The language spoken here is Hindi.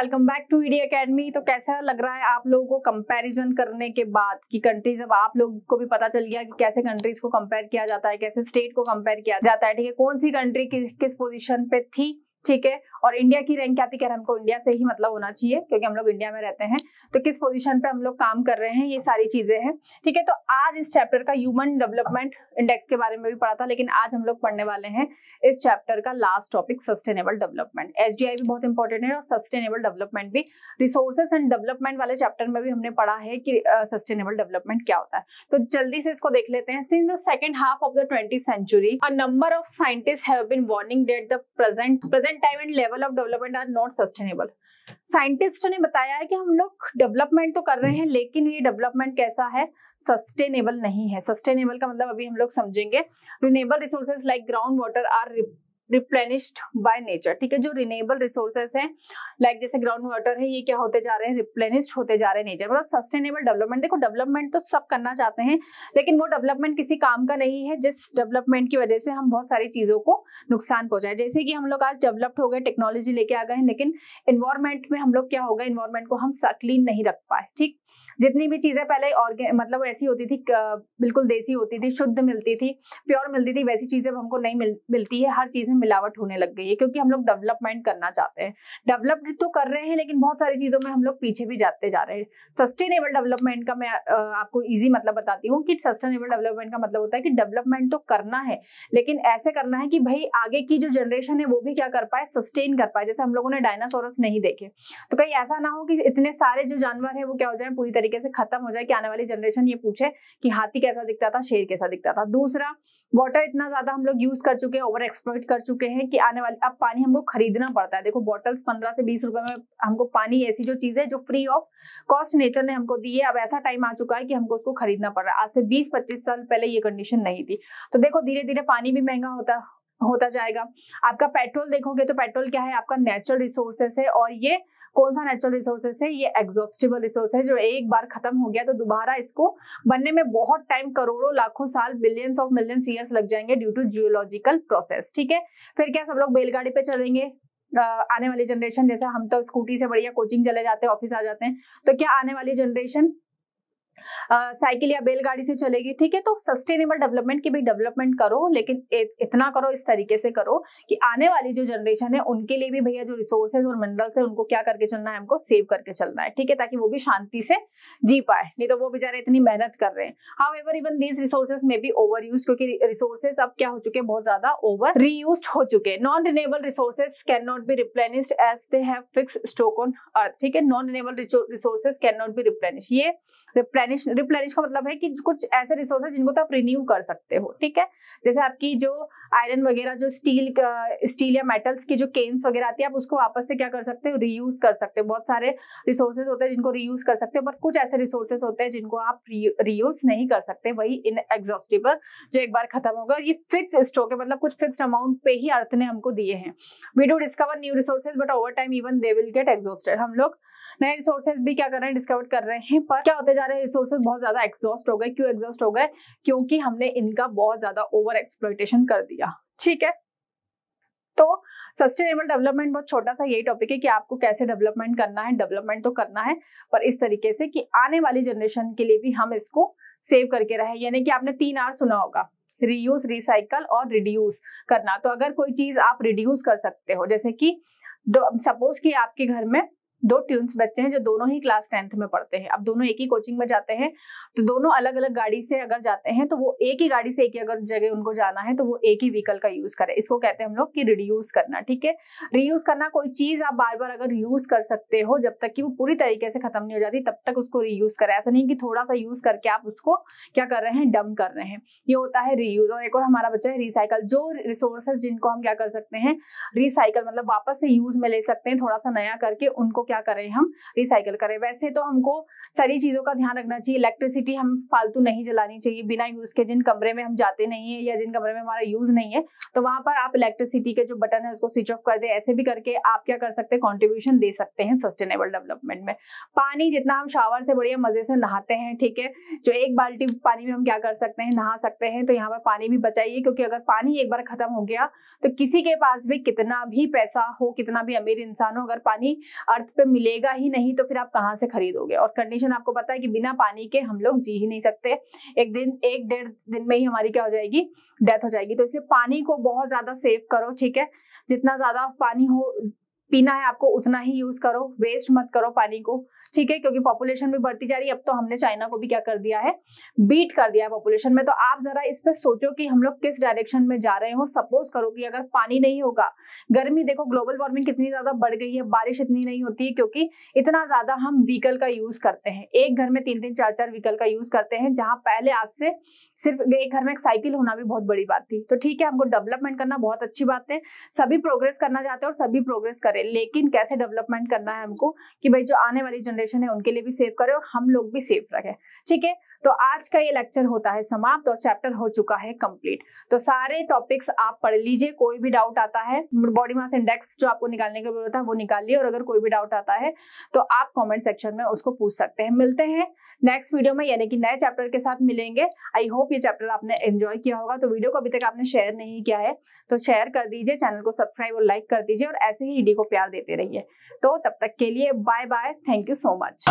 welcome back to ED Academy तो कैसा लग रहा है आप लोगों को कंपैरिजन करने के बाद कि कंट्रीज अब आप लोग को भी पता चल गया कि कैसे कंट्रीज को कंपेयर किया जाता है कैसे स्टेट को कंपेयर किया जाता है ठीक है कौन सी कंट्री किस किस पोजीशन पे थी ठीक है और इंडिया की रैंक क्या थी खैर हमको इंडिया से ही मतलब होना चाहिए क्योंकि हम लोग इंडिया में रहते हैं तो किस पोजिशन पे हम लोग काम कर रहे हैं ये सारी चीजें हैं ठीक है तो आज इस चैप्टर का ह्यूमन डेवलपमेंट इंडेक्स के बारे में भी पढ़ा था लेकिन आज हम लोग पढ़ने वाले हैं इस चैप्टर का लास्ट टॉपिक सस्टेनेबल डेवलपमेंट एस भी बहुत इंपॉर्टेंट है और सस्टेनेबल डेवलपमेंट भी रिसोर्सेस एंड डेवलपमेंट वाले चैप्टर में भी हमने पढ़ा है कि सस्टेनेबल डेवलपमेंट क्या होता है तो जल्दी से इसको देख लेते हैं since the second half of the twenty century a number of scientist have been warning the present present time and level of development are not sustainable scientist ने बताया है कि हम लोग डेवलपमेंट तो कर रहे हैं लेकिन ये डेवलपमेंट कैसा है सस्टेनेबल नहीं है सस्टेनेबल का मतलब अभी हम लोग समझेंगे renewable resources like ground water are replenished by nature ठीक है जो रिनेबल रिसोर्सेस हैं लाइक जैसे ग्राउंड वाटर है ये क्या होते जा रहे हैं रिप्लेनिश्ड होते जा रहे हैं नेचर मतलब सस्टेनेबल डेवलपमेंट देखो डेवलपमेंट तो सब करना चाहते हैं लेकिन वो डेवलपमेंट किसी काम का नहीं है जिस डेवलपमेंट की वजह से हम बहुत सारी चीज़ों को नुकसान पहुंचाए जैसे कि हम लोग आज डेवलप्ड हो गए टेक्नोलॉजी लेके आ गए हैं लेकिन इन्वायरमेंट में हम लोग क्या होगा इन्वायरमेंट को हम क्लीन नहीं रख पाए ठीक जितनी भी चीज़ें पहले ऑर्गे मतलब ऐसी होती थी बिल्कुल देसी होती थी शुद्ध मिलती थी प्योर मिलती थी वैसी चीज़ें हमको नहीं मिल, मिलती है हर चीज़ मिलावट होने लग गई है क्योंकि हम लोग डेवलपमेंट करना चाहते हैं डेवलप तो कर रहे हैं लेकिन बहुत सारी चीज़ों में हम लोग पीछे भी जाते जा रहे हैं सस्टेनेबल डेवलपमेंट का मैं आपको ईजी मतलब बताती हूँ कि सस्टेनेबल डेवलपमेंट का मतलब होता है कि डेवलपमेंट तो करना है लेकिन ऐसे करना है कि भाई आगे की जो जनरेशन है वो भी क्या कर पाए सस्टेन कर पाए जैसे हम लोगों ने डायनासोरस नहीं देखे तो कहीं ऐसा ना हो कि इतने सारे जो जानवर है वो क्या हो जाए पूरी तरीके से खत्म हो जाए कि आने वाली जनरेशन ये पूछे कि हाथी कैसा दिखता था शेर कैसा दिखता था दूसरा वाटर इतना ज्यादा हम लोग यूज कर चुके हैं ओवर एक्सप्लोइ कर चुके चुके हैं कि आने वाले अब पानी हमको खरीदना पड़ता है देखो बॉटल्स पंद्रह से बीस रुपए में हमको पानी ऐसी जो चीज है जो फ्री ऑफ कॉस्ट नेचर ने हमको दी है अब ऐसा टाइम आ चुका है कि हमको उसको खरीदना पड़ रहा है आज से बीस पच्चीस साल पहले ये कंडीशन नहीं थी तो देखो धीरे धीरे पानी भी महंगा होता होता जाएगा आपका पेट्रोल देखोगे तो पेट्रोल क्या है आपका नेचुरल रिसोर्सेस है और ये कौन सा नेचुरल रिसोर्सेस है ये एग्जॉस्टिबल रिसोर्स है जो एक बार खत्म हो गया तो दोबारा इसको बनने में बहुत टाइम करोड़ों लाखों साल बिलियंस ऑफ मिलियंस ईयर्स लग जाएंगे ड्यू टू जियोलॉजिकल प्रोसेस ठीक है फिर क्या सब लोग बैलगाड़ी पे चलेंगे आने वाली जनरेशन जैसे हम तो स्कूटी से बढ़िया कोचिंग चले जाते हैं ऑफिस आ जाते हैं तो क्या आने वाली जनरेशन साइकिल या बैलगाड़ी से चलेगी ठीक है तो सस्टेनेबल डेवलपमेंट की भी डेवलपमेंट करो लेकिन इतना करो इस तरीके से करो कि आने वाली जो जनरेशन है उनके लिए भी भैया जो रिसोर्सेज और मिनरल्स है उनको क्या करके चलना है हमको सेव करके चलना है ठीक है ताकि वो भी शांति से जी पाए नहीं तो वो बेचारे इतनी मेहनत कर रहे हैं हाउ इवन दीज रिसोर्सेज में भी ओवर यूज क्योंकि रिसोर्सेज अब क्या हो चुके हैं बहुत ज्यादा ओवर रीयूज हो चुके हैं non renewable resources can not be replenished as they have fix stock on earth ठीक है non renewable resources can not be replenish ये रिप्लेनिश रिप्लेनिश रिप्लेनिश का मतलब है कि कुछ ऐसे रिसोर्स है जिनको तो आप रिन्यू कर सकते हो ठीक है जैसे आपकी जो आयरन वगैरह जो स्टील स्टील या मेटल्स की जो केन्स वगैरह आती है आप उसको वापस से क्या कर सकते हो रीयूज कर सकते हो बहुत सारे रिसोर्सेज होते हैं जिनको रीयूज कर सकते हो पर कुछ ऐसे रिसोर्सेज होते हैं जिनको आप रीयूज नहीं कर सकते वही इन एग्जॉस्टिबल जो एक बार खत्म होगा ये फिक्स स्टॉक है मतलब कुछ फिक्स अमाउंट पे ही अर्थ ने हमको दिए हैं we do discover new resources but over time even they will get exhausted हम लोग नए रिसोर्सेज भी क्या कर रहे हैं डिस्कवर कर रहे हैं पर क्या होते जा रहे हैं रिसोर्सेज बहुत ज्यादा एग्जॉस्ट हो गए क्यों एग्जॉस्ट हो गए क्योंकि हमने इनका बहुत ज्यादा ओवर एक्सप्लोइटेशन कर दिया ठीक है तो सस्टेनेबल डेवलपमेंट बहुत छोटा सा यही टॉपिक है कि आपको कैसे डेवलपमेंट करना है डेवलपमेंट तो करना है पर इस तरीके से कि आने वाली जनरेशन के लिए भी हम इसको सेव करके रहे यानी कि आपने तीन आर सुना होगा रीयूज रिसाइकल और रिड्यूस करना तो अगर कोई चीज आप रिड्यूस कर सकते हो जैसे कि सपोज कि आपके घर में दो ट्यून्स बच्चे हैं जो दोनों ही क्लास टेंथ में पढ़ते हैं अब दोनों एक ही कोचिंग में जाते हैं तो दोनों अलग अलग गाड़ी से अगर जाते हैं तो वो एक ही गाड़ी से एक ही अगर जगह उनको जाना है तो वो एक ही व्हीकल का यूज करें इसको कहते हैं हम लोग कि रिड्यूज करना ठीक है रीयूज करना कोई चीज आप बार बार अगर यूज कर सकते हो जब तक कि वो पूरी तरीके से खत्म नहीं हो जाती तब तक उसको रीयूज करें ऐसा नहीं कि थोड़ा सा यूज करके आप उसको क्या कर रहे हैं डम कर रहे हैं ये होता है रीयूज और एक और हमारा बच्चा है रिसाइकल जो रिसोर्सेज जिनको हम क्या कर सकते हैं रिसाइकल मतलब वापस से यूज में ले सकते हैं थोड़ा सा नया करके उनको क्या करें हम रिसाइकिल करें वैसे तो हमको सारी चीज़ों का ध्यान रखना चाहिए इलेक्ट्रिसिटी हम फालतू नहीं जलानी चाहिए बिना यूज़ के जिन कमरे में हम जाते नहीं है या जिन कमरे में हमारा यूज़ नहीं है तो वहां पर आप इलेक्ट्रिसिटी के जो बटन है उसको स्विच ऑफ कर दे ऐसे भी करके आप क्या कर सकते हैं कॉन्ट्रीब्यूशन दे सकते हैं सस्टेनेबल डेवलपमेंट में पानी जितना हम शावर से बढ़िया मज़े से नहाते हैं ठीक है जो एक बाल्टी पानी में हम क्या कर सकते हैं नहा सकते हैं तो यहाँ पर पानी भी बचाइए क्योंकि अगर पानी एक बार ख़त्म हो गया तो किसी के पास भी कितना भी पैसा हो कितना भी अमीर इंसान हो अगर पानी अर्थ पे मिलेगा ही नहीं तो फिर आप कहाँ से खरीदोगे और कंडीशन आपको पता है कि बिना पानी के हम लोग जी ही नहीं सकते एक दिन एक डेढ़ दिन में ही हमारी क्या हो जाएगी डेथ हो जाएगी तो इसलिए पानी को बहुत ज्यादा सेव करो ठीक है जितना ज्यादा पानी हो पीना है आपको उतना ही यूज करो वेस्ट मत करो पानी को ठीक है क्योंकि पॉपुलेशन भी बढ़ती जा रही है अब तो हमने चाइना को भी क्या कर दिया है बीट कर दिया है पॉपुलेशन में तो आप जरा इस पर सोचो कि हम लोग किस डायरेक्शन में जा रहे हो सपोज करो कि अगर पानी नहीं होगा गर्मी देखो ग्लोबल वार्मिंग कितनी ज्यादा बढ़ गई है बारिश इतनी नहीं होती है क्योंकि इतना ज्यादा हम व्हीकल का यूज करते हैं एक घर में तीन तीन चार चार व्हीकल का यूज करते हैं जहां पहले आज से सिर्फ एक घर में एक साइकिल होना भी बहुत बड़ी बात थी तो ठीक है हमको डेवलपमेंट करना बहुत अच्छी बात है सभी प्रोग्रेस करना चाहते हैं और सभी प्रोग्रेस करें करें लेकिन कैसे डेवलपमेंट करना है हमको कि भाई जो आने वाली जनरेशन है उनके लिए भी सेव करें और हम लोग भी सेफ रखें ठीक है तो आज का ये लेक्चर होता है समाप्त और चैप्टर हो चुका है कंप्लीट तो सारे टॉपिक्स आप पढ़ लीजिए कोई भी डाउट आता है बॉडी मास इंडेक्स जो आपको निकालने का जरूरत है वो निकालिए और अगर कोई भी डाउट आता है तो आप कॉमेंट सेक्शन में उसको पूछ सकते हैं मिलते हैं नेक्स्ट वीडियो में यानी कि नए चैप्टर के साथ मिलेंगे आई होप ये चैप्टर आपने एंजॉय किया होगा तो वीडियो को अभी तक आपने शेयर नहीं किया है तो शेयर कर दीजिए चैनल को सब्सक्राइब और लाइक कर दीजिए और ऐसे ही ईडी को प्यार देते रहिए तो तब तक के लिए bye bye thank you so much